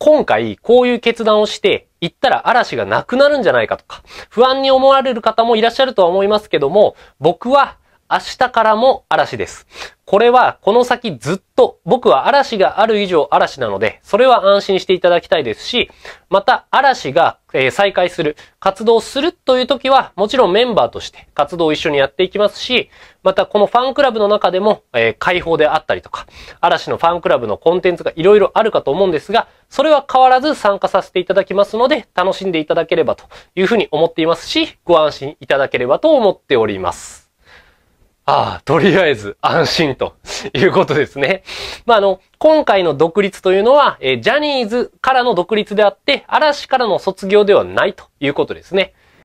今回こういう決断をして行ったら嵐がなくなるんじゃないかとか、不安に思われる方もいらっしゃるとは思いますけども、僕は明日からも嵐です。これはこの先ずっと僕は嵐がある以上嵐なので、それは安心していただきたいですし、また嵐が再開する、活動するという時は、もちろんメンバーとして活動を一緒にやっていきますし、またこのファンクラブの中でも、え解放であったりとか、嵐のファンクラブのコンテンツが色々あるかと思うんですが、それは変わらず参加させていただきますので、楽しんでいただければというふうに思っていますし、ご安心いただければと思っております。ああ、とりあえず安心ということですね。まあ、あの、今回の独立というのは、えジャニーズからの独立であって、嵐からの卒業ではないということですね。